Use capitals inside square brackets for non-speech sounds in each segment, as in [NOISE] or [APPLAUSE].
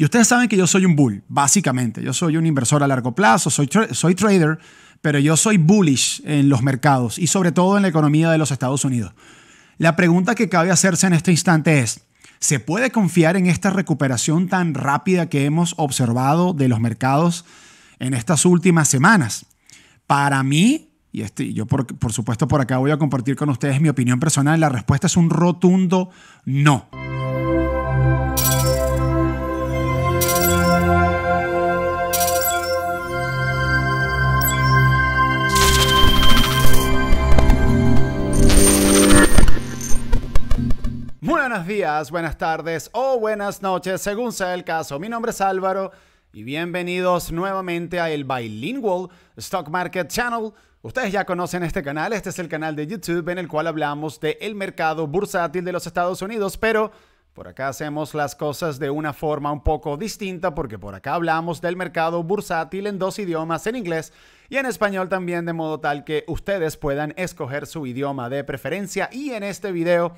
Y ustedes saben que yo soy un bull, básicamente. Yo soy un inversor a largo plazo, soy, soy trader, pero yo soy bullish en los mercados y sobre todo en la economía de los Estados Unidos. La pregunta que cabe hacerse en este instante es, ¿se puede confiar en esta recuperación tan rápida que hemos observado de los mercados en estas últimas semanas? Para mí, y este, yo por, por supuesto por acá voy a compartir con ustedes mi opinión personal, la respuesta es un rotundo no. Buenos días, buenas tardes o buenas noches, según sea el caso. Mi nombre es Álvaro y bienvenidos nuevamente a el Bilingual Stock Market Channel. Ustedes ya conocen este canal, este es el canal de YouTube en el cual hablamos del el mercado bursátil de los Estados Unidos, pero por acá hacemos las cosas de una forma un poco distinta porque por acá hablamos del mercado bursátil en dos idiomas, en inglés y en español también, de modo tal que ustedes puedan escoger su idioma de preferencia y en este video...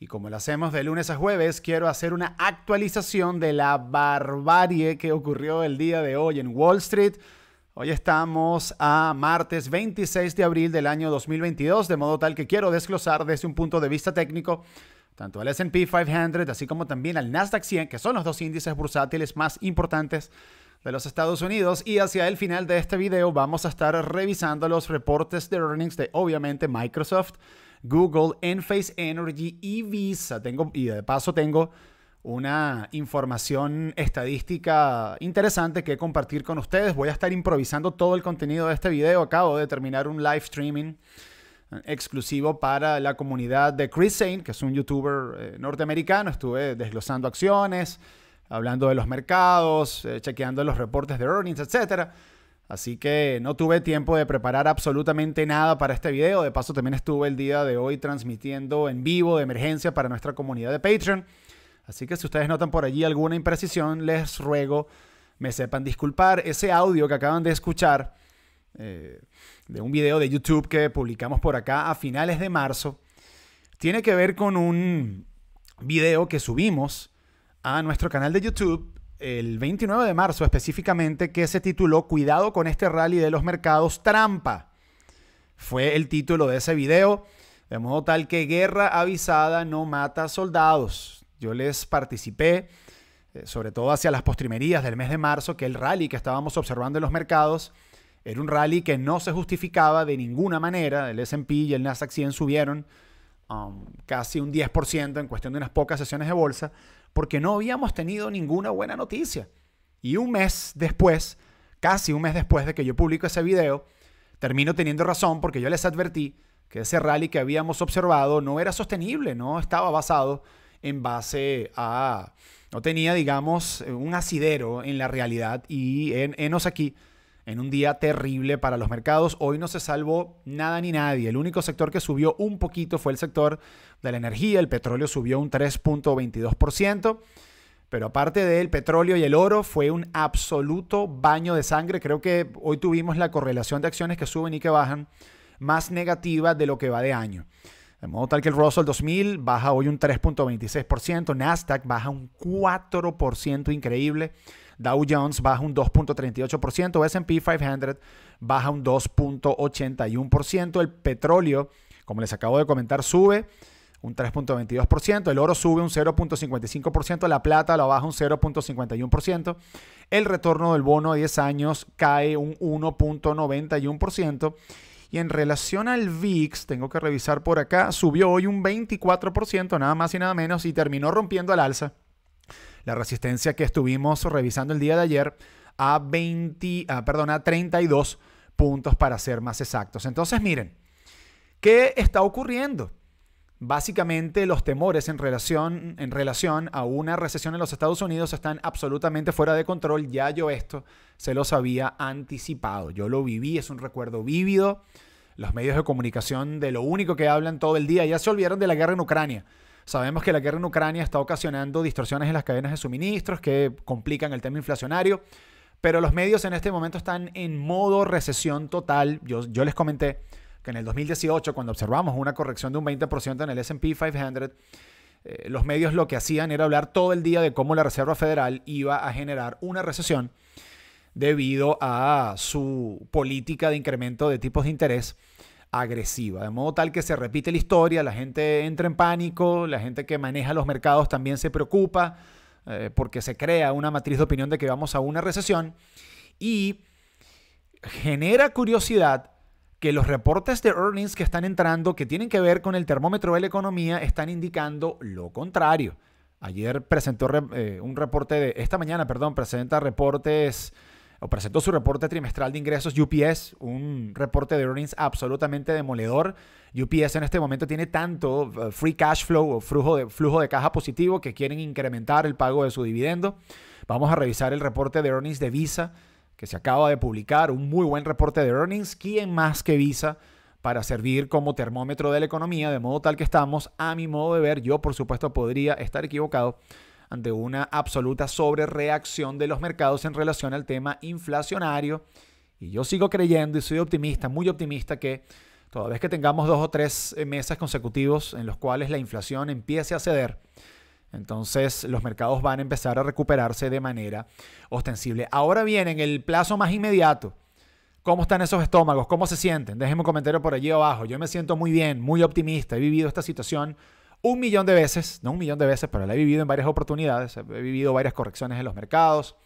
Y como lo hacemos de lunes a jueves, quiero hacer una actualización de la barbarie que ocurrió el día de hoy en Wall Street. Hoy estamos a martes 26 de abril del año 2022, de modo tal que quiero desglosar desde un punto de vista técnico tanto al SP 500, así como también al Nasdaq 100, que son los dos índices bursátiles más importantes de los Estados Unidos. Y hacia el final de este video vamos a estar revisando los reportes de earnings de obviamente Microsoft Google, Enphase Energy y Visa. Tengo, y de paso tengo una información estadística interesante que compartir con ustedes. Voy a estar improvisando todo el contenido de este video. Acabo de terminar un live streaming eh, exclusivo para la comunidad de Chris Saint, que es un youtuber eh, norteamericano. Estuve desglosando acciones, hablando de los mercados, eh, chequeando los reportes de earnings, etcétera. Así que no tuve tiempo de preparar absolutamente nada para este video. De paso, también estuve el día de hoy transmitiendo en vivo de emergencia para nuestra comunidad de Patreon. Así que si ustedes notan por allí alguna imprecisión, les ruego me sepan disculpar. Ese audio que acaban de escuchar eh, de un video de YouTube que publicamos por acá a finales de marzo tiene que ver con un video que subimos a nuestro canal de YouTube el 29 de marzo específicamente, que se tituló Cuidado con este rally de los mercados trampa. Fue el título de ese video. De modo tal que guerra avisada no mata soldados. Yo les participé, eh, sobre todo hacia las postrimerías del mes de marzo, que el rally que estábamos observando en los mercados era un rally que no se justificaba de ninguna manera. El SP y el Nasdaq 100 subieron Um, casi un 10% en cuestión de unas pocas sesiones de bolsa, porque no habíamos tenido ninguna buena noticia. Y un mes después, casi un mes después de que yo publico ese video, termino teniendo razón porque yo les advertí que ese rally que habíamos observado no era sostenible, no estaba basado en base a, no tenía, digamos, un asidero en la realidad y en, enos aquí en un día terrible para los mercados. Hoy no se salvó nada ni nadie. El único sector que subió un poquito fue el sector de la energía. El petróleo subió un 3.22%. Pero aparte del petróleo y el oro, fue un absoluto baño de sangre. Creo que hoy tuvimos la correlación de acciones que suben y que bajan más negativa de lo que va de año. De modo tal que el Russell 2000 baja hoy un 3.26%, Nasdaq baja un 4% increíble. Dow Jones baja un 2.38%, SP 500 baja un 2.81%, el petróleo, como les acabo de comentar, sube un 3.22%, el oro sube un 0.55%, la plata lo baja un 0.51%, el retorno del bono a 10 años cae un 1.91%. Y en relación al VIX, tengo que revisar por acá, subió hoy un 24%, nada más y nada menos, y terminó rompiendo al alza la resistencia que estuvimos revisando el día de ayer a, 20, 32 ah, puntos para ser más exactos. Entonces, miren, ¿qué está ocurriendo? Básicamente los temores en relación, en relación a una recesión en los Estados Unidos están absolutamente fuera de control. Ya yo esto se los había anticipado. Yo lo viví, es un recuerdo vívido. Los medios de comunicación de lo único que hablan todo el día ya se olvidaron de la guerra en Ucrania. Sabemos que la guerra en Ucrania está ocasionando distorsiones en las cadenas de suministros que complican el tema inflacionario, pero los medios en este momento están en modo recesión total. Yo, les comenté que en el 2018, cuando observamos una corrección de un 20% en el SP 500, eh, los medios lo que hacían era hablar todo el día de cómo la Reserva Federal iba a generar una recesión debido a su política de incremento de tipos de interés agresiva, de modo tal que se repite la historia, la gente entra en pánico, la gente que maneja los mercados también se preocupa eh, porque se crea una matriz de opinión de que vamos a una recesión y genera curiosidad que los reportes de earnings que están entrando, que tienen que ver con el termómetro de la economía, están indicando lo contrario. Ayer presentó eh, un reporte de, esta mañana, perdón, presenta reportes o presentó su reporte trimestral de ingresos UPS, un reporte de earnings absolutamente demoledor. UPS en este momento tiene tanto eh, free cash flow o flujo de, flujo de caja positivo que quieren incrementar el pago de su dividendo. Vamos a revisar el reporte de earnings de Visa que se acaba de publicar, un muy buen reporte de earnings. ¿Quién más que Visa? para servir como termómetro de la economía, de modo tal que estamos, a mi modo de ver, yo por supuesto podría estar equivocado, ante una absoluta sobrereacción de los mercados en relación al tema inflacionario. Y yo sigo creyendo y soy optimista, muy optimista, que toda vez que tengamos dos o tres eh, meses consecutivos en los cuales la inflación empiece a ceder, entonces los mercados van a empezar a recuperarse de manera ostensible. Ahora bien, en el plazo más inmediato, ¿cómo están esos estómagos? ¿Cómo se sienten? Déjenme un comentario por allí abajo. Yo me siento muy bien, muy optimista. He vivido esta situación un millón de veces, no un millón de veces, pero la he vivido en varias oportunidades, he vivido varias correcciones en los mercados,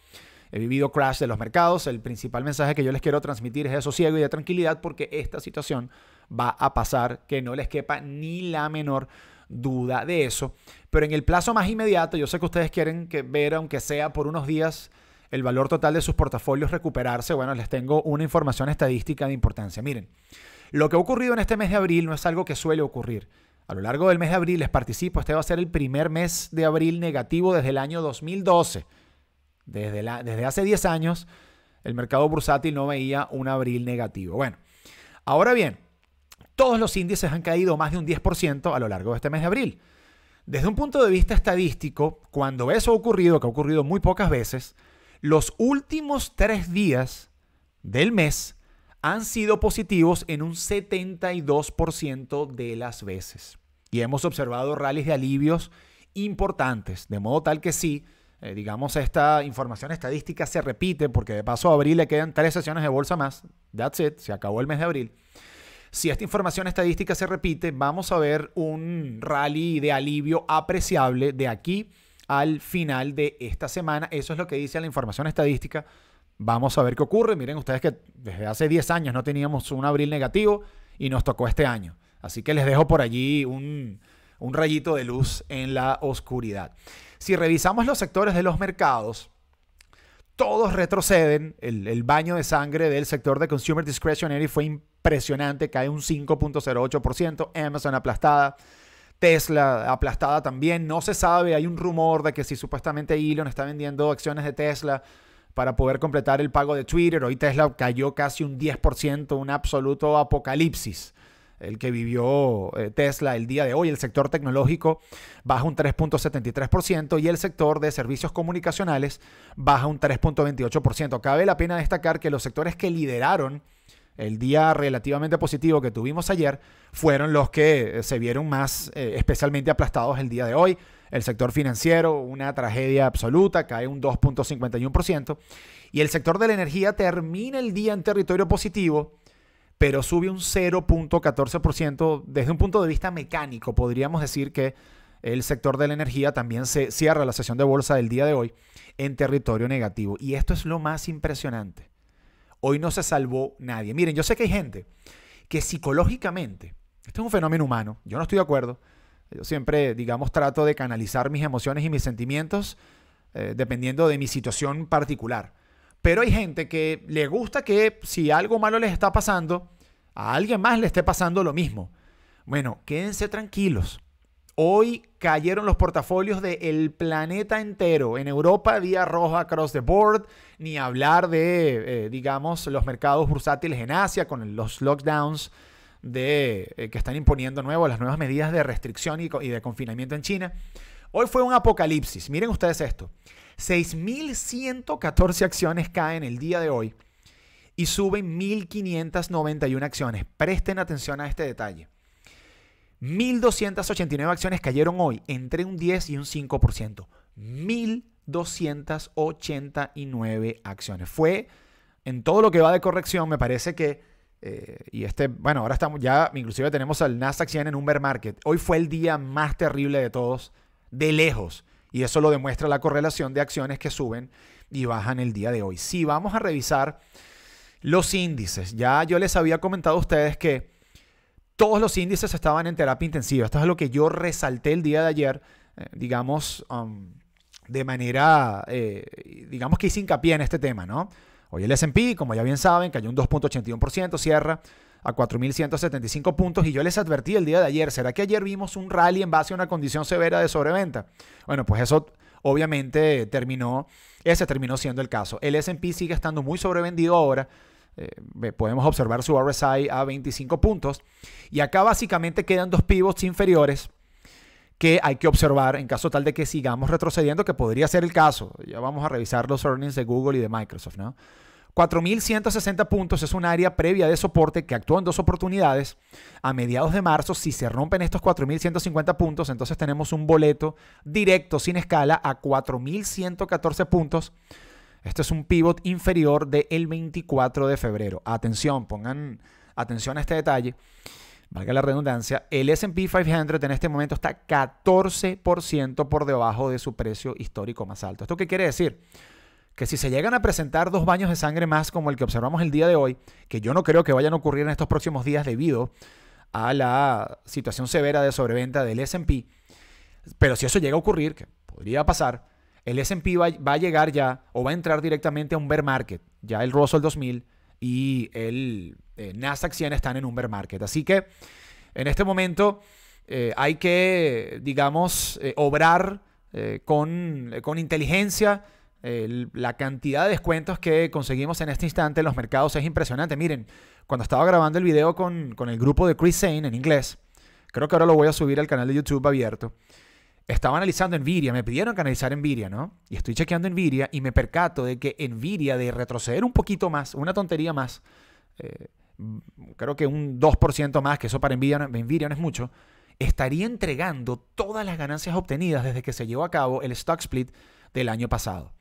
he vivido crash de los mercados. El principal mensaje que yo les quiero transmitir es de sosiego y de tranquilidad porque esta situación va a pasar, que no les quepa ni la menor duda de eso. Pero en el plazo más inmediato, yo sé que ustedes quieren que ver, aunque sea por unos días, el valor total de sus portafolios recuperarse. Bueno, les tengo una información estadística de importancia. Miren, lo que ha ocurrido en este mes de abril no es algo que suele ocurrir. A lo largo del mes de abril, les participo, este va a ser el primer mes de abril negativo desde el año 2012. Desde, desde hace 10 años, el mercado bursátil no veía un abril negativo. Bueno, ahora bien, todos los índices han caído más de un 10% a lo largo de este mes de abril. Desde un punto de vista estadístico, cuando eso ha ocurrido, que ha ocurrido muy pocas veces, los últimos tres días del mes han sido positivos en un 72% de las veces. Y hemos observado rallies de alivios importantes, de modo tal que si, eh, digamos, esta información estadística se repite, porque de paso a abril le quedan tres sesiones de bolsa más, that's it, se acabó el mes de abril. Si esta información estadística se repite, vamos a ver un rally de alivio apreciable de aquí al final de esta semana. Eso es lo que dice la información estadística Vamos a ver qué ocurre. Miren ustedes que desde hace 10 años no teníamos un abril negativo y nos tocó este año. Así que les dejo por allí un, rayito de luz en la oscuridad. Si revisamos los sectores de los mercados, todos retroceden. El, el, baño de sangre del sector de Consumer Discretionary fue impresionante, cae un 5.08%, Amazon aplastada. Tesla aplastada también, no se sabe, hay un rumor de que si supuestamente Elon está vendiendo acciones de Tesla, para poder completar el pago de Twitter. Hoy Tesla cayó casi un 10%, un absoluto apocalipsis el que vivió eh, Tesla el día de hoy. El sector tecnológico baja un 3.73% y el sector de servicios comunicacionales baja un 3.28%. Cabe la pena destacar que los sectores que lideraron el día relativamente positivo que tuvimos ayer fueron los que eh, se vieron más eh, especialmente aplastados el día de hoy el sector financiero, una tragedia absoluta, cae un 2.51%, y el sector de la energía termina el día en territorio positivo, pero sube un 0.14% desde un punto de vista mecánico. Podríamos decir que el sector de la energía también se cierra la sesión de bolsa del día de hoy en territorio negativo. Y esto es lo más impresionante. Hoy no se salvó nadie. Miren, yo sé que hay gente que psicológicamente, esto es un fenómeno humano, yo no estoy de acuerdo, yo siempre, digamos, trato de canalizar mis emociones y mis sentimientos eh, dependiendo de mi situación particular. Pero hay gente que le gusta que si algo malo les está pasando, a alguien más le esté pasando lo mismo. Bueno, quédense tranquilos. Hoy cayeron los portafolios del el planeta entero. En Europa, día roja across the board. Ni hablar de, eh, digamos, los mercados bursátiles en Asia con los lockdowns de, eh, que están imponiendo nuevo, las nuevas medidas de restricción y, y de confinamiento en China. Hoy fue un apocalipsis. Miren ustedes esto. 6.114 acciones caen el día de hoy y suben 1.591 acciones. Presten atención a este detalle. 1.289 acciones cayeron hoy entre un 10 y un 5%. 1.289 acciones. Fue en todo lo que va de corrección, me parece que eh, y este, bueno, ahora estamos ya, inclusive tenemos al Nasdaq 100 en un bear market. Hoy fue el día más terrible de todos, de lejos. Y eso lo demuestra la correlación de acciones que suben y bajan el día de hoy. Si vamos a revisar los índices, ya yo les había comentado a ustedes que todos los índices estaban en terapia intensiva. Esto es lo que yo resalté el día de ayer, eh, digamos, um, de manera, eh, digamos que hice hincapié en este tema, ¿no? Hoy el SP, como ya bien saben, cayó un 2.81%, cierra a 4.175 puntos y yo les advertí el día de ayer, ¿será que ayer vimos un rally en base a una condición severa de sobreventa? Bueno, pues eso obviamente terminó, ese terminó siendo el caso. El SP sigue estando muy sobrevendido ahora. Eh, podemos observar su RSI a 25 puntos. Y acá básicamente quedan dos pivots inferiores que hay que observar en caso tal de que sigamos retrocediendo, que podría ser el caso. Ya vamos a revisar los earnings de Google y de Microsoft, ¿no? 4.160 puntos es un área previa de soporte que actuó en dos oportunidades. A mediados de marzo, si se rompen estos 4.150 puntos, entonces tenemos un boleto directo sin escala a 4.114 puntos. Este es un pivot inferior del el 24 de febrero. Atención, pongan atención a este detalle valga la redundancia, el SP 500 en este momento está 14% por debajo de su precio histórico más alto. ¿Esto qué quiere decir? Que si se llegan a presentar dos baños de sangre más como el que observamos el día de hoy, que yo no creo que vayan a ocurrir en estos próximos días debido a la situación severa de sobreventa del SP, pero si eso llega a ocurrir, que podría pasar, el SP va, va, a llegar ya o va a entrar directamente a un bear market, ya el Russell 2000 y el eh, Nasdaq 100 están en un bear market. Así que en este momento eh, hay que, digamos, eh, obrar con, inteligencia. la cantidad de descuentos que conseguimos en este instante en los mercados es impresionante. Miren, cuando estaba grabando el video con, con el grupo de Chris Zane en inglés, creo que ahora lo voy a subir al canal de YouTube abierto estaba analizando Nvidia, me pidieron que analizar Nvidia, ¿no? Y estoy chequeando Nvidia y me percato de que enviria de retroceder un poquito más, una tontería más, eh, creo que un 2% más, que eso para Nvidia, no es mucho, estaría entregando todas las ganancias obtenidas desde que se llevó a cabo el stock split del año pasado.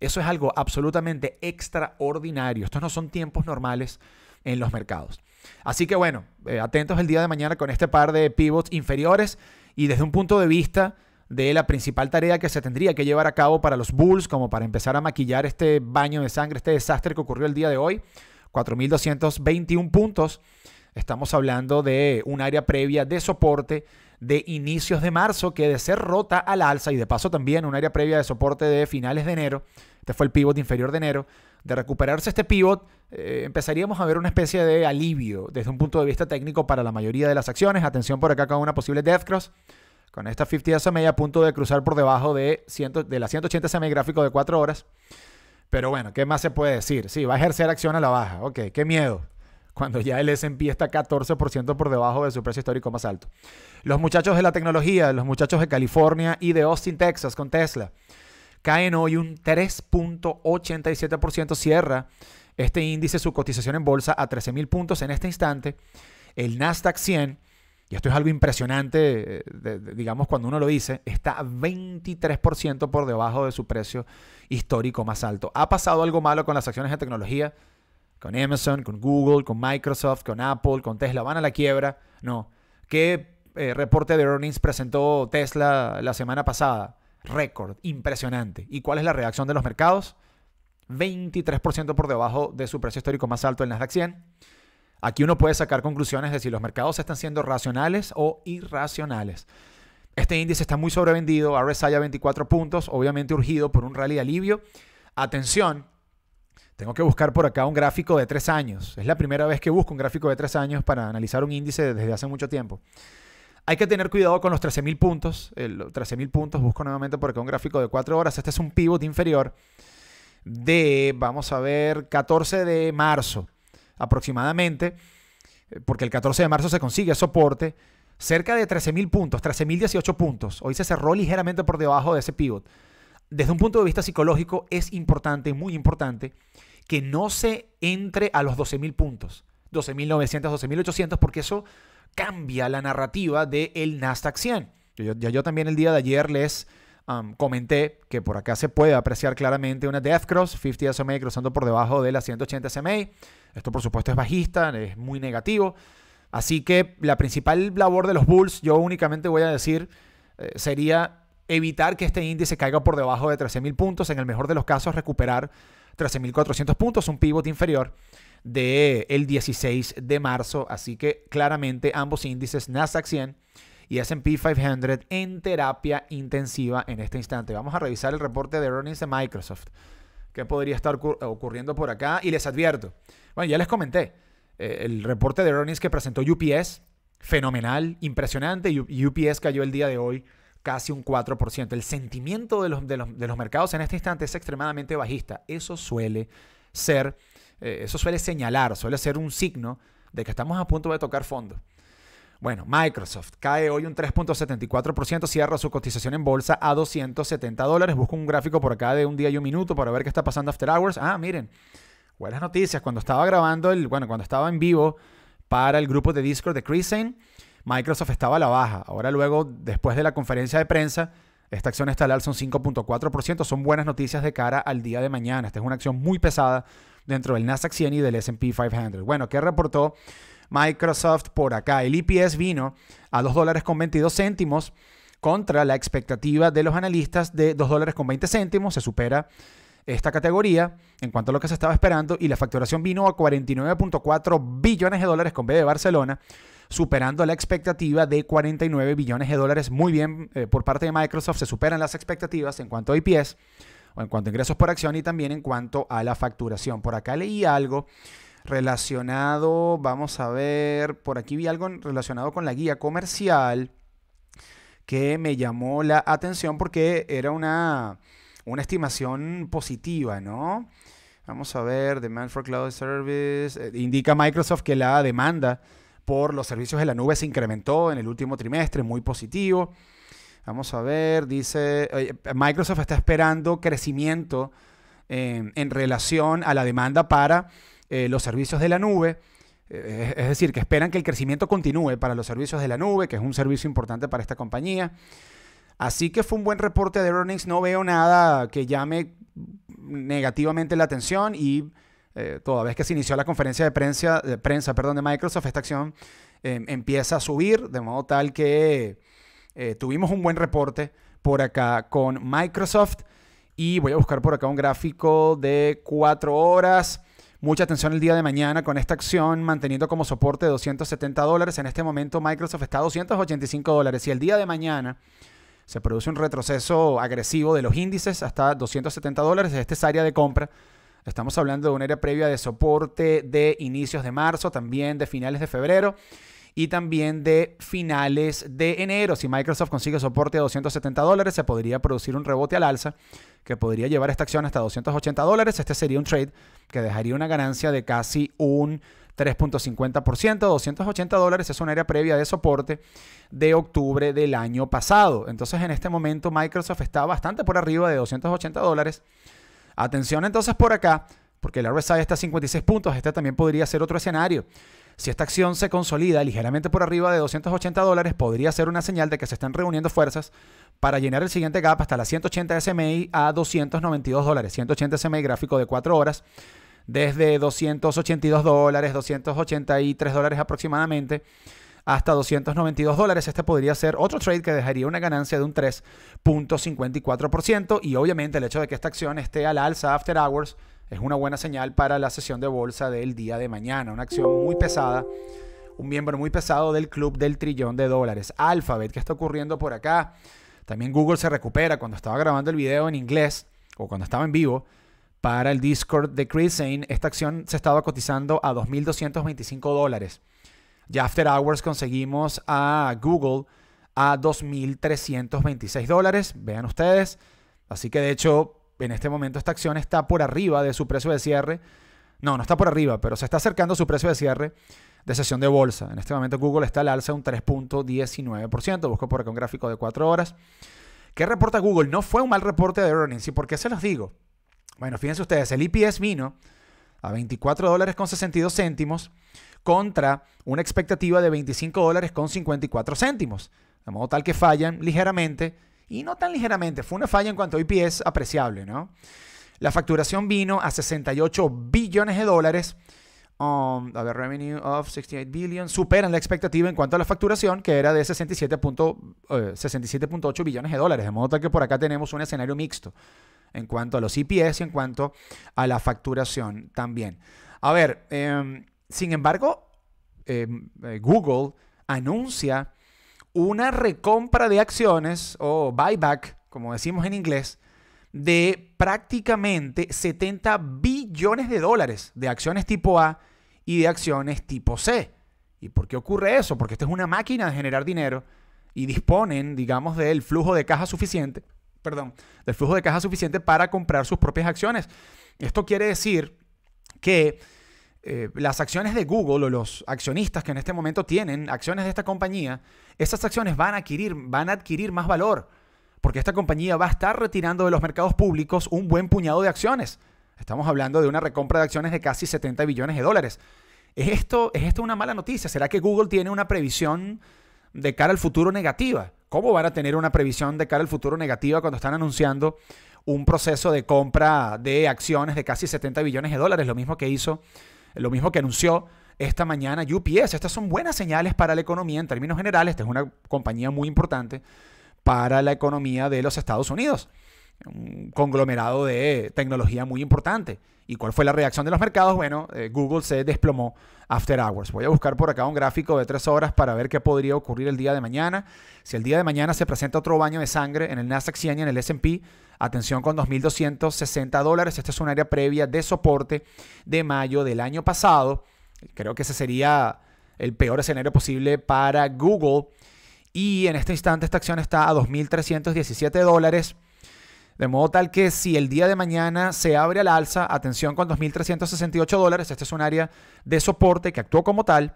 Eso es algo absolutamente extraordinario. Estos no son tiempos normales en los mercados. Así que bueno, eh, atentos el día de mañana con este par de pivots inferiores y desde un punto de vista de la principal tarea que se tendría que llevar a cabo para los Bulls, como para empezar a maquillar este baño de sangre, este desastre que ocurrió el día de hoy. 4.221 puntos. Estamos hablando de un área previa de soporte de inicios de marzo que de ser rota al alza y de paso también un área previa de soporte de finales de enero, este fue el pivot inferior de enero, de recuperarse este pivot eh, empezaríamos a ver una especie de alivio desde un punto de vista técnico para la mayoría de las acciones. Atención por acá con una posible death cross. Con esta 50 SMA a punto de cruzar por debajo de, de la 180 semigráfico de 4 horas. Pero bueno, ¿qué más se puede decir? Sí, va a ejercer acción a la baja. Ok, qué miedo. [LAUGHS] Cuando ya el S&P está 14% por debajo de su precio histórico más alto. Los muchachos de la tecnología, los muchachos de California y de Austin, Texas con Tesla, caen hoy un 3.87%. Cierra este índice su cotización en bolsa a 13.000 puntos en este instante. El Nasdaq 100 y esto es algo impresionante, eh, digamos, cuando uno lo dice, está 23% por debajo de su precio histórico más alto. ¿Ha pasado algo malo con las acciones de tecnología? Con Amazon, con Google, con Microsoft, con Apple, con Tesla. ¿Van a la quiebra? No. ¿Qué eh, reporte de earnings presentó Tesla la semana pasada? Récord, impresionante. ¿Y cuál es la reacción de los mercados? 23% por debajo de su precio histórico más alto, en Nasdaq 100. Aquí uno puede sacar conclusiones de si los mercados están siendo racionales o irracionales. Este índice está muy sobrevendido, RSI a 24 puntos, obviamente urgido por un rally de alivio. Atención, tengo que buscar por acá un gráfico de tres años. Es la primera vez que busco un gráfico de tres años para analizar un índice desde hace mucho tiempo. Hay que tener cuidado con los 13.000 puntos. Los 13.000 puntos, busco nuevamente porque acá un gráfico de 4 horas. Este es un pivot inferior de, vamos a ver, 14 de marzo aproximadamente, eh, porque el 14 de marzo se consigue soporte, cerca de 13.000 puntos, 13.018 puntos. Hoy se cerró ligeramente por debajo de ese pivot. Desde un punto de vista psicológico es importante, muy importante, que no se entre a los 12.000 puntos, 12.900, 12.800, porque eso cambia la narrativa del Nasdaq 100. Yo, yo, también el día de ayer les comenté que por acá se puede apreciar claramente una Death Cross, 50 SMA cruzando por debajo de la 180 SMA. Esto por supuesto es bajista, es muy negativo. Así que la principal labor de los Bulls, yo únicamente voy a decir, eh, sería evitar que este índice caiga por debajo de 13.000 puntos, en el mejor de los casos recuperar 13.400 puntos, un pivot inferior del el 16 de marzo. Así que claramente ambos índices, Nasdaq 100 y SP 500, en terapia intensiva en este instante. Vamos a revisar el reporte de earnings de Microsoft qué podría estar ocurriendo por acá. Y les advierto, bueno, ya les comenté, eh, el reporte de earnings que presentó UPS, fenomenal, impresionante, y UPS cayó el día de hoy casi un 4%. El sentimiento de los, de los, mercados en este instante es extremadamente bajista. Eso suele ser, eh, eso suele señalar, suele ser un signo de que estamos a punto de tocar fondo. Bueno, Microsoft cae hoy un 3.74%, cierra su cotización en bolsa a 270 dólares. Busco un gráfico por acá de un día y un minuto para ver qué está pasando after hours. Ah, miren, buenas noticias. Cuando estaba grabando, el, bueno, cuando estaba en vivo para el grupo de Discord de Crescent, Microsoft estaba a la baja. Ahora luego, después de la conferencia de prensa, esta acción está al alza un 5.4%. Son buenas noticias de cara al día de mañana. Esta es una acción muy pesada dentro del Nasdaq 100 y del S&P 500. Bueno, ¿qué reportó Microsoft por acá. El IPS vino a $2.22 dólares con contra la expectativa de los analistas de $2.20. dólares con Se supera esta categoría en cuanto a lo que se estaba esperando y la facturación vino a 49.4 billones de dólares con B de Barcelona, superando la expectativa de 49 billones de dólares. Muy bien eh, por parte de Microsoft, se superan las expectativas en cuanto a IPS o en cuanto a ingresos por acción y también en cuanto a la facturación. Por acá leí algo relacionado, vamos a ver, por aquí vi algo relacionado con la guía comercial que me llamó la atención porque era una, una estimación positiva, ¿no? Vamos a ver, demand for cloud service. Eh, indica Microsoft que la demanda por los servicios de la nube se incrementó en el último trimestre, muy positivo. Vamos a ver, dice, eh, Microsoft está esperando crecimiento eh, en relación a la demanda para eh, los servicios de la nube. Eh, es decir, que esperan que el crecimiento continúe para los servicios de la nube, que es un servicio importante para esta compañía. Así que fue un buen reporte de earnings. No veo nada que llame negativamente la atención y eh, toda vez que se inició la conferencia de prensa, de, prensa, de Microsoft, esta acción empieza a subir, de modo tal que tuvimos un buen reporte por acá con Microsoft. Y voy a buscar por acá un gráfico de cuatro horas. Mucha atención el día de mañana con esta acción, manteniendo como soporte 270 dólares. En este momento Microsoft está a 285 dólares. Y el día de mañana se produce un retroceso agresivo de los índices hasta 270 dólares. Esta es área de compra. Estamos hablando de un área previa de soporte de inicios de marzo, también de finales de febrero y también de finales de enero. Si Microsoft consigue soporte a 270 dólares, se podría producir un rebote al alza que podría llevar esta acción hasta 280 dólares. Este sería un trade que dejaría una ganancia de casi un 3.50%. 280 dólares es una área previa de soporte de octubre del año pasado. Entonces en este momento Microsoft está bastante por arriba de 280 dólares. Atención entonces por acá, porque el RSI está a 56 puntos. Este también podría ser otro escenario. Si esta acción se consolida ligeramente por arriba de 280 dólares, podría ser una señal de que se están reuniendo fuerzas para llenar el siguiente gap hasta la 180 SMI a 292 dólares. 180 SMI gráfico de 4 horas, desde 282 dólares, 283 dólares aproximadamente hasta 292 dólares. Este podría ser otro trade que dejaría una ganancia de un 3.54%. Y obviamente el hecho de que esta acción esté al alza after hours es una buena señal para la sesión de bolsa del día de mañana. Una acción muy pesada, un miembro muy pesado del club del trillón de dólares. Alphabet, ¿qué está ocurriendo por acá? También Google se recupera cuando estaba grabando el video en inglés o cuando estaba en vivo. Para el Discord de Chris Zane, esta acción se estaba cotizando a 2.225 dólares. Ya After Hours conseguimos a Google a 2.326 dólares. Vean ustedes. Así que de hecho en este momento esta acción está por arriba de su precio de cierre. No, no está por arriba, pero se está acercando a su precio de cierre de sesión de bolsa. En este momento Google está al alza un 3.19%. Busco por acá un gráfico de 4 horas. ¿Qué reporta Google? No fue un mal reporte de earnings. ¿Y por qué se los digo? Bueno, fíjense ustedes, el IPS e vino a 24 dólares con 62 céntimos contra una expectativa de 25 dólares con 54 céntimos. De modo tal que fallan ligeramente y no tan ligeramente, fue una falla en cuanto a IPS apreciable, ¿no? La facturación vino a 68 billones de dólares. Um, a ver, revenue of 68 billion. Superan la expectativa en cuanto a la facturación, que era de 67.8 eh, billones de dólares. De modo que por acá tenemos un escenario mixto en cuanto a los IPS y en cuanto a la facturación también. A ver, em, sin embargo, em, eh, Google anuncia una recompra de acciones o buyback, como decimos en inglés, de prácticamente 70 billones de dólares de acciones tipo A y de acciones tipo C. ¿Y por qué ocurre eso? Porque esta es una máquina de generar dinero y disponen, digamos, del flujo de caja suficiente, perdón, del flujo de caja suficiente para comprar sus propias acciones. Esto quiere decir que eh, las acciones de Google o los accionistas que en este momento tienen acciones de esta compañía, esas acciones van a adquirir, van a adquirir más valor, porque esta compañía va a estar retirando de los mercados públicos un buen puñado de acciones. Estamos hablando de una recompra de acciones de casi 70 billones de dólares. ¿Es esto, ¿Es esto una mala noticia? ¿Será que Google tiene una previsión de cara al futuro negativa? ¿Cómo van a tener una previsión de cara al futuro negativa cuando están anunciando un proceso de compra de acciones de casi 70 billones de dólares? Lo mismo que hizo lo mismo que anunció esta mañana UPS. Estas son buenas señales para la economía en términos generales. Esta es una compañía muy importante para la economía de los Estados Unidos un conglomerado de tecnología muy importante. ¿Y cuál fue la reacción de los mercados? Bueno, eh, Google se desplomó after hours. Voy a buscar por acá un gráfico de tres horas para ver qué podría ocurrir el día de mañana. Si el día de mañana se presenta otro baño de sangre en el Nasdaq 100 y en el S&P, atención con 2.260 dólares. Esta es un área previa de soporte de mayo del año pasado. Creo que ese sería el peor escenario posible para Google. Y en este instante esta acción está a 2.317 dólares. De modo tal que si el día de mañana se abre al alza, atención con 2.368 dólares, este es un área de soporte que actuó como tal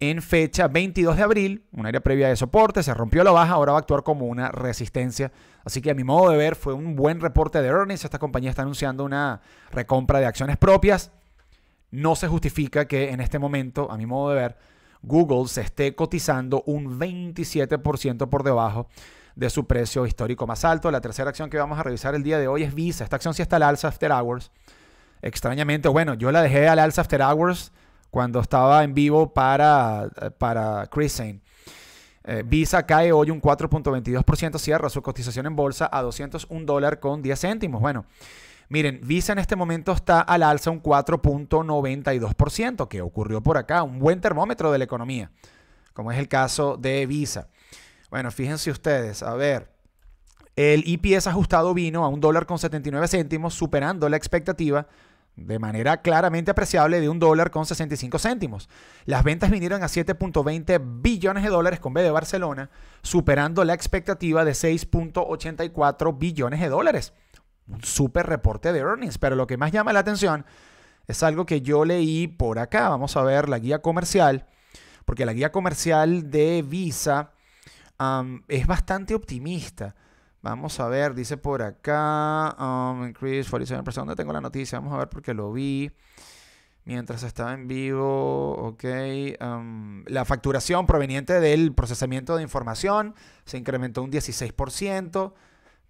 en fecha 22 de abril, un área previa de soporte, se rompió la baja, ahora va a actuar como una resistencia. Así que a mi modo de ver fue un buen reporte de earnings, esta compañía está anunciando una recompra de acciones propias. No se justifica que en este momento, a mi modo de ver, Google se esté cotizando un 27% por debajo de su precio histórico más alto. La tercera acción que vamos a revisar el día de hoy es Visa. Esta acción sí está al alza after hours. Extrañamente, bueno, yo la dejé al alza after hours cuando estaba en vivo para, eh, para Chris eh, Visa cae hoy un 4.22%, cierra su cotización en bolsa a 201 dólares con 10 céntimos. Bueno, miren, Visa en este momento está al alza un 4.92%, que ocurrió por acá, un buen termómetro de la economía, como es el caso de Visa. Bueno, fíjense ustedes, a ver. El IPS ajustado vino a un dólar con 79 céntimos, superando la expectativa de manera claramente apreciable de un dólar con 65 céntimos. Las ventas vinieron a 7.20 billones de dólares con B de Barcelona, superando la expectativa de 6.84 billones de dólares. Un super reporte de earnings, pero lo que más llama la atención es algo que yo leí por acá. Vamos a ver la guía comercial, porque la guía comercial de Visa es bastante optimista. Vamos a ver, dice por acá, um, Chris, 47%, ¿dónde tengo la noticia? Vamos a ver porque lo vi mientras estaba en vivo, ok. la facturación proveniente del procesamiento de información se incrementó un 16%,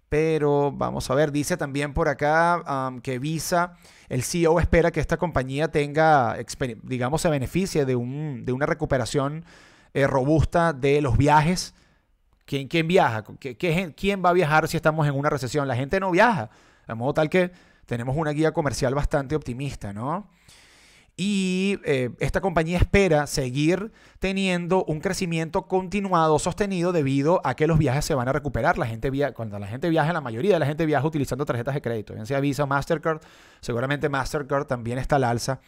pero vamos a ver, dice también por acá que Visa, el CEO espera que esta compañía tenga, digamos, se beneficie de, una recuperación eh, robusta de los viajes ¿Quién, viaja? quién va a viajar si estamos en una recesión? La gente no viaja. De modo tal que tenemos una guía comercial bastante optimista, ¿no? Y eh, esta compañía espera seguir teniendo un crecimiento continuado, sostenido, debido a que los viajes se van a recuperar. La gente via cuando la gente viaja, la mayoría de la gente viaja utilizando tarjetas de crédito, bien sea Visa Mastercard. Seguramente Mastercard también está al alza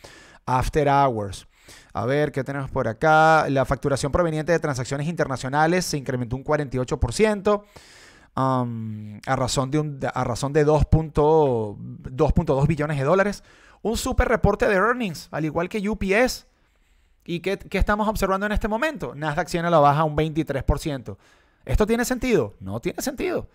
after hours. A ver, ¿qué tenemos por acá? La facturación proveniente de transacciones internacionales se incrementó un 48%. a razón de, razón de 2.2 billones de dólares. Un super reporte de earnings, al igual que UPS. ¿Y qué, estamos observando en este momento? Nasdaq tiene la baja un 23%. ¿Esto tiene sentido? No tiene sentido.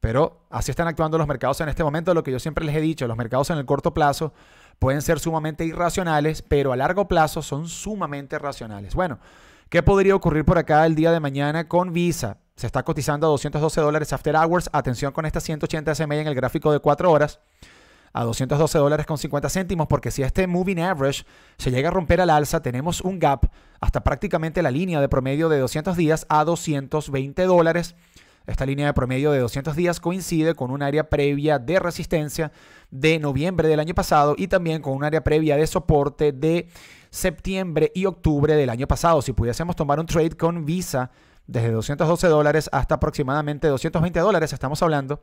Pero así están actuando los mercados en este momento, lo que yo siempre les he dicho, los mercados en el corto plazo Pueden ser sumamente irracionales, pero a largo plazo son sumamente racionales. Bueno, ¿qué podría ocurrir por acá el día de mañana con Visa? Se está cotizando a 212 dólares after hours. Atención con esta 180 SMA en el gráfico de 4 horas a 212 dólares con 50 céntimos, porque si este moving average se llega a romper al alza, tenemos un gap hasta prácticamente la línea de promedio de 200 días a 220 dólares. Esta línea de promedio de 200 días coincide con un área previa de resistencia de noviembre del año pasado y también con un área previa de soporte de septiembre y octubre del año pasado. Si pudiésemos tomar un trade con Visa desde 212 dólares hasta aproximadamente 220 dólares, estamos hablando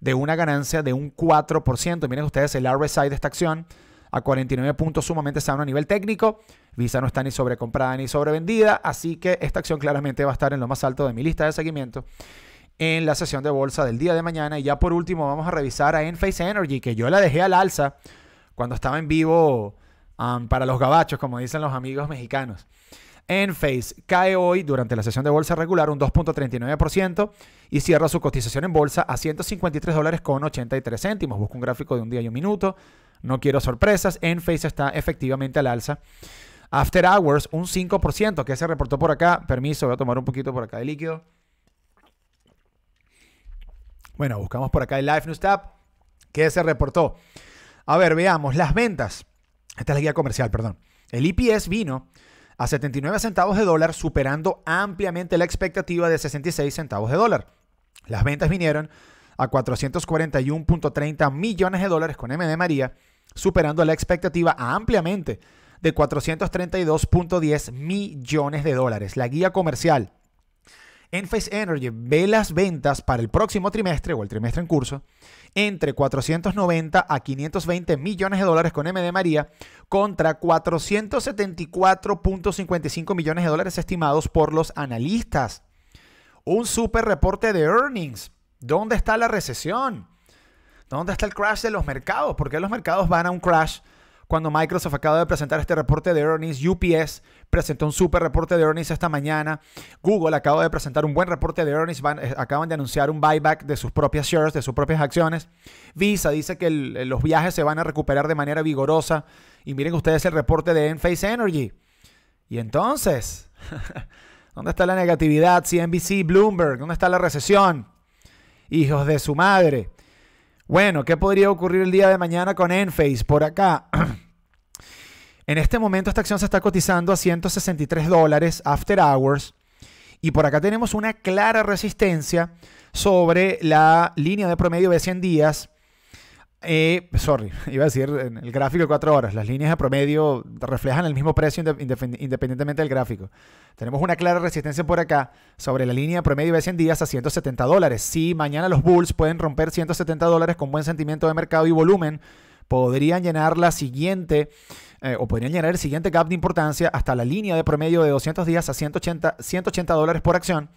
de una ganancia de un 4%. Miren ustedes el RSI de esta acción a 49 puntos sumamente sano a nivel técnico. Visa no está ni sobrecomprada ni sobrevendida, así que esta acción claramente va a estar en lo más alto de mi lista de seguimiento en la sesión de bolsa del día de mañana. Y ya por último vamos a revisar a Enphase Energy, que yo la dejé al alza cuando estaba en vivo um, para los gabachos, como dicen los amigos mexicanos. Enphase cae hoy durante la sesión de bolsa regular un 2.39% y cierra su cotización en bolsa a 153 dólares con 83 céntimos. Busco un gráfico de un día y un minuto. No quiero sorpresas. Enphase está efectivamente al alza. After Hours un 5% que se reportó por acá. Permiso, voy a tomar un poquito por acá de líquido. Bueno, buscamos por acá el Live News Tab que se reportó. A ver, veamos las ventas. Esta es la guía comercial, perdón. El IPS e vino a 79 centavos de dólar, superando ampliamente la expectativa de 66 centavos de dólar. Las ventas vinieron a 441.30 millones de dólares con MD María, superando la expectativa ampliamente de 432.10 millones de dólares. La guía comercial Enface Energy ve las ventas para el próximo trimestre o el trimestre en curso entre 490 a 520 millones de dólares con MD María contra 474.55 millones de dólares estimados por los analistas. Un super reporte de earnings. ¿Dónde está la recesión? ¿Dónde está el crash de los mercados? ¿Por qué los mercados van a un crash cuando Microsoft acaba de presentar este reporte de earnings. UPS presentó un super reporte de earnings esta mañana. Google acaba de presentar un buen reporte de earnings. Eh, acaban de anunciar un buyback de sus propias shares, de sus propias acciones. Visa dice que eh, los viajes se van a recuperar de manera vigorosa. Y miren ustedes el reporte de Enphase Energy. Y entonces, [LAUGHS] ¿dónde está la negatividad? CNBC, Bloomberg, ¿dónde está la recesión? Hijos de su madre. Bueno, ¿qué podría ocurrir el día de mañana con Enphase? Por acá. [CLEARS THROAT] en este momento esta acción se está cotizando a 163 dólares after hours. Y por acá tenemos una clara resistencia sobre la línea de promedio de 100 días eh, sorry, [LAUGHS] iba a decir en el gráfico de cuatro horas. Las líneas de promedio reflejan el mismo precio independientemente del gráfico. Tenemos una clara resistencia por acá sobre la línea de promedio de 100 días a 170 dólares. Si mañana los Bulls pueden romper 170 dólares con buen sentimiento de mercado y volumen, podrían llenar la siguiente eh, o podrían llenar el siguiente gap de importancia hasta la línea de promedio de 200 días a 180, 180 dólares por acción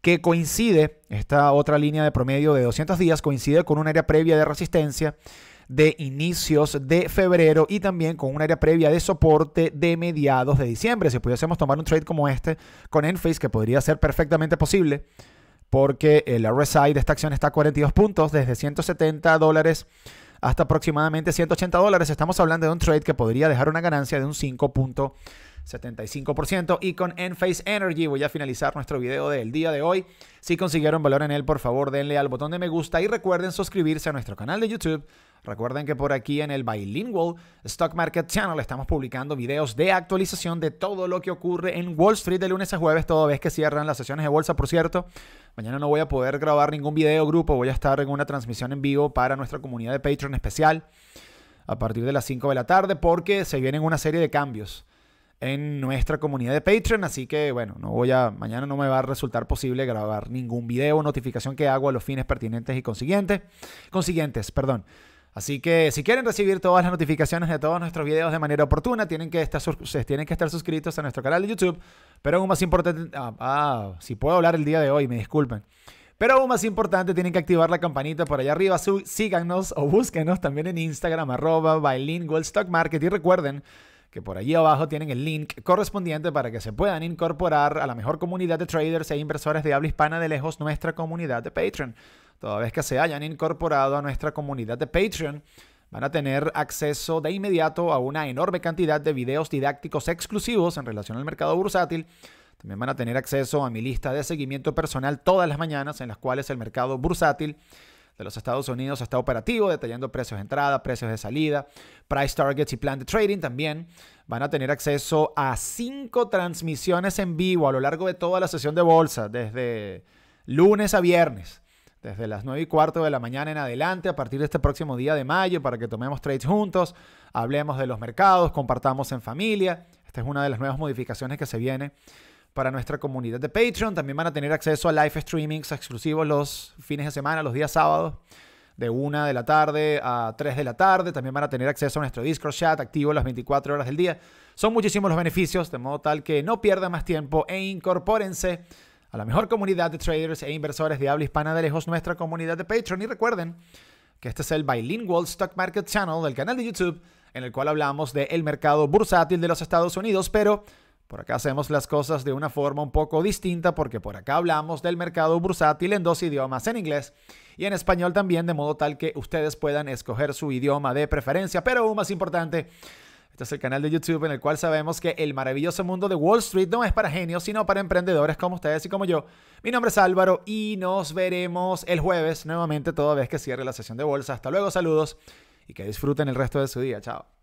que coincide, esta otra línea de promedio de 200 días coincide con un área previa de resistencia de inicios de febrero y también con un área previa de soporte de mediados de diciembre. Si pudiésemos tomar un trade como este con Enphase, que podría ser perfectamente posible, porque el RSI de esta acción está a 42 puntos, desde 170 dólares hasta aproximadamente 180 dólares. Estamos hablando de un trade que podría dejar una ganancia de un 5.5%. 75%. Y con Enphase Energy voy a finalizar nuestro video del día de hoy. Si consiguieron valor en él, por favor denle al botón de me gusta y recuerden suscribirse a nuestro canal de YouTube. Recuerden que por aquí en el Bilingual Stock Market Channel estamos publicando videos de actualización de todo lo que ocurre en Wall Street de lunes a jueves, toda vez que cierran las sesiones de bolsa, por cierto. Mañana no voy a poder grabar ningún video grupo, voy a estar en una transmisión en vivo para nuestra comunidad de Patreon especial a partir de las 5 de la tarde porque se vienen una serie de cambios en nuestra comunidad de Patreon. Así que bueno, no voy a, mañana no me va a resultar posible grabar ningún video o notificación que hago a los fines pertinentes y consiguientes. Consiguientes, perdón. Así que si quieren recibir todas las notificaciones de todos nuestros videos de manera oportuna, tienen que estar, tienen que estar suscritos a nuestro canal de YouTube. Pero aún más importante, ah, ah, si puedo hablar el día de hoy, me disculpen. Pero aún más importante, tienen que activar la campanita por allá arriba. Síganos o búsquenos también en Instagram, arroba bilingual stock Y recuerden que por allí abajo tienen el link correspondiente para que se puedan incorporar a la mejor comunidad de traders e inversores de habla hispana de lejos, nuestra comunidad de Patreon. Toda vez que se hayan incorporado a nuestra comunidad de Patreon, van a tener acceso de inmediato a una enorme cantidad de videos didácticos exclusivos en relación al mercado bursátil. También van a tener acceso a mi lista de seguimiento personal todas las mañanas en las cuales el mercado bursátil de los Estados Unidos está operativo, detallando precios de entrada, precios de salida, price targets y plan de trading también. Van a tener acceso a cinco transmisiones en vivo a lo largo de toda la sesión de bolsa, desde lunes a viernes desde las 9 y cuarto de la mañana en adelante, a partir de este próximo día de mayo, para que tomemos trades juntos, hablemos de los mercados, compartamos en familia. Esta es una de las nuevas modificaciones que se viene para nuestra comunidad de Patreon. También van a tener acceso a live streamings exclusivos los fines de semana, los días sábados, de 1 de la tarde a 3 de la tarde. También van a tener acceso a nuestro Discord chat activo las 24 horas del día. Son muchísimos los beneficios, de modo tal que no pierdan más tiempo e incorpórense a la mejor comunidad de traders e inversores de habla hispana de lejos, nuestra comunidad de Patreon. Y recuerden que este es el Bilingual Stock Market Channel del canal de YouTube, en el cual hablamos del mercado bursátil de los Estados Unidos, pero por acá hacemos las cosas de una forma un poco distinta porque por acá hablamos del mercado bursátil en dos idiomas, en inglés y en español también, de modo tal que ustedes puedan escoger su idioma de preferencia. Pero aún más importante, este es el canal de YouTube en el cual sabemos que el maravilloso mundo de Wall Street no es para genios, sino para emprendedores como ustedes y como yo. Mi nombre es Álvaro y nos veremos el jueves nuevamente toda vez que cierre la sesión de bolsa. Hasta luego, saludos y que disfruten el resto de su día. Chao.